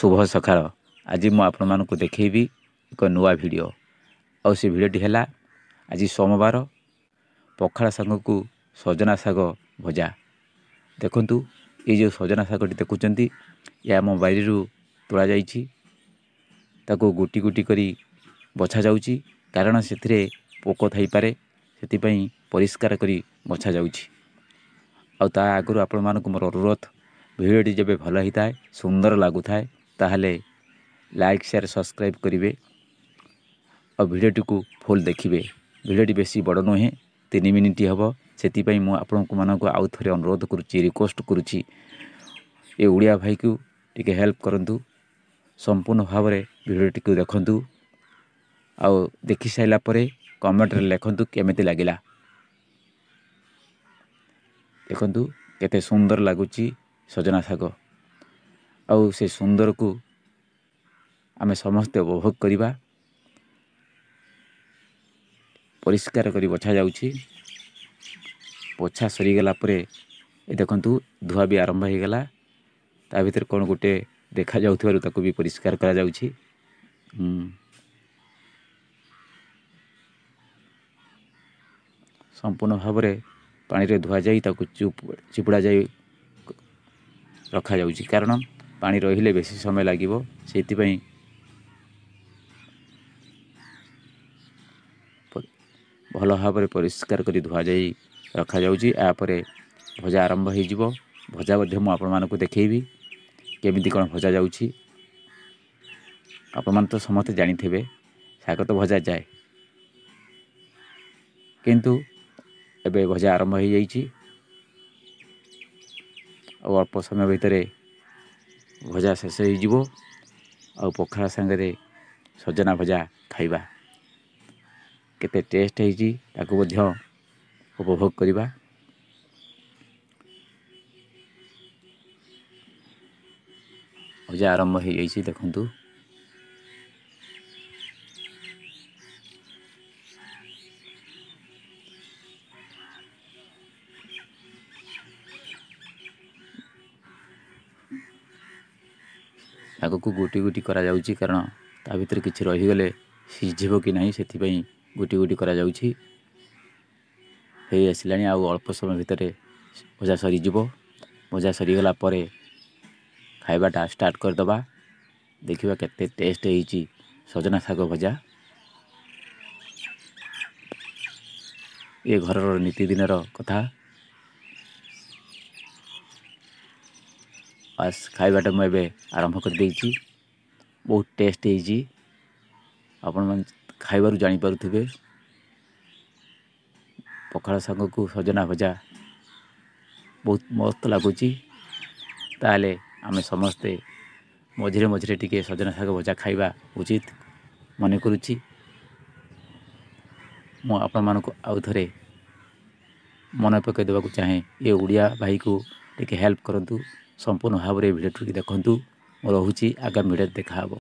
ଶୁଭ ସକାଳ ଆଜି ମୁଁ ଆପଣମାନଙ୍କୁ ଦେଖାଇବି ଏକ ନୂଆ ଭିଡ଼ିଓ ଆଉ ସେ ଭିଡ଼ିଓଟି ହେଲା ଆଜି ସୋମବାର ପଖାଳ ଶାଗକୁ ସଜନା ଶାଗ ଭଜା ଦେଖନ୍ତୁ ଏ ଯେଉଁ ସଜନା ଶାଗଟି ଦେଖୁଛନ୍ତି ଏ ଆମ ବାରିରୁ ତୋଳାଯାଇଛି ତାକୁ ଗୋଟି ଗୋଟି କରି ବଛାଯାଉଛି କାରଣ ସେଥିରେ ପୋକ ଥାଇପାରେ ସେଥିପାଇଁ ପରିଷ୍କାର କରି ବଛାଯାଉଛି ଆଉ ତା ଆଗରୁ ଆପଣମାନଙ୍କୁ ମୋର ଅନୁରୋଧ ভিডিওটি জেবে ভাল হইতায়ে সুন্দর লাগুতায়ে তাহলে লাইক শেয়ার সাবস্ক্রাইব করিবে অ ভিডিওটি কো ফুল দেখিবে ভিডিওটি বেছি বড় নো হে 3 মিনিটটি হব সেতি পই মই আপোনাক মানাক আউট থরে অনুরোধ করুচি রিকোয়েস্ট করুচি এ ওড়িয়া ভাইকউ ঠিকে হেল্প করন্তু সম্পূর্ণ ভাবে ভিডিওটি কো দেখন্তু আ দেখিসাইলা পরে কমেন্ট রে লেখন্তু কেমতে লাগিলা দেখন্তু কতে সুন্দর লাগুচি ସଜନା ଶାଗ ଆଉ ସେ ସୁନ୍ଦରକୁ ଆମେ ସମସ୍ତେ ଉପଭୋଗ କରିବା ପରିଷ୍କାର କରି ବଛା ଯାଉଛି ପୋଛା ସରିଗଲା ପରେ ଏ ଦେଖନ୍ତୁ ଧୁଆ ବି ଆରମ୍ଭ ହୋଇଗଲା ତା ଭିତରେ କ'ଣ ଗୋଟେ ଦେଖାଯାଉଥିବାରୁ ତାକୁ ବି ପରିଷ୍କାର କରାଯାଉଛି ସମ୍ପୂର୍ଣ୍ଣ ଭାବରେ ପାଣିରେ ଧୁଆଯାଇ ତାକୁ ଚୁପ ଚିପୁଡ଼ାଯାଇ ରଖାଯାଉଛି କାରଣ ପାଣି ରହିଲେ ବେଶୀ ସମୟ ଲାଗିବ ସେଇଥିପାଇଁ ଭଲ ଭାବରେ ପରିଷ୍କାର କରି ଧୁଆଯାଇ ରଖାଯାଉଛି ଏହାପରେ ଭଜା ଆରମ୍ଭ ହୋଇଯିବ ଭଜା ମଧ୍ୟ ମୁଁ ଆପଣମାନଙ୍କୁ ଦେଖେଇବି କେମିତି କ'ଣ ଭଜା ଯାଉଛି ଆପଣମାନେ ତ ସମସ୍ତେ ଜାଣିଥିବେ ଶାଗ ତ ଭଜା ଯାଏ କିନ୍ତୁ ଏବେ ଭଜା ଆରମ୍ଭ ହୋଇଯାଇଛି ଆଉ ଅଳ୍ପ ସମୟ ଭିତରେ ଭଜା ଶେଷ ହେଇଯିବ ଆଉ ପଖାଳ ସାଙ୍ଗରେ ସଜନା ଭଜା ଖାଇବା କେତେ ଟେଷ୍ଟ ହେଇଛି ତାକୁ ମଧ୍ୟ ଉପଭୋଗ କରିବା ଭଜା ଆରମ୍ଭ ହେଇଯାଇଛି ଦେଖନ୍ତୁ ଆଗକୁ ଗୋଟି ଗୋଟି କରାଯାଉଛି କାରଣ ତା ଭିତରେ କିଛି ରହିଗଲେ ସିଝିବ କି ନାହିଁ ସେଥିପାଇଁ ଗୋଟି ଗୋଟି କରାଯାଉଛି ହେଇ ଆସିଲାଣି ଆଉ ଅଳ୍ପ ସମୟ ଭିତରେ ଭଜା ସରିଯିବ ଭଜା ସରିଗଲା ପରେ ଖାଇବାଟା ଷ୍ଟାର୍ଟ କରିଦେବା ଦେଖିବା କେତେ ଟେଷ୍ଟ ହେଇଛି ସଜନା ଶାଗ ଭଜା ଏ ଘରର ନୀତିଦିନର କଥା बास खाइबाटा मुझे आरंभ कर दे बहुत टेस्ट होपण खाबर जापर थे पखाड़ साग को सजना भजा बहुत मस्त लगुच आम समस्ते मझेरे मझे टी सजना शाग भजा खाइबा उचित मन करूँ मुझे मन पक चाहे ये ओडिया भाई को टे हेल्प करूँ ସମ୍ପୂର୍ଣ୍ଣ ଭାବରେ ଭିଡ଼ିଓଟିକୁ ଦେଖନ୍ତୁ ମୁଁ ରହୁଛି ଆଗାମୀ ଭିଡ଼ିଓରେ ଦେଖାହେବ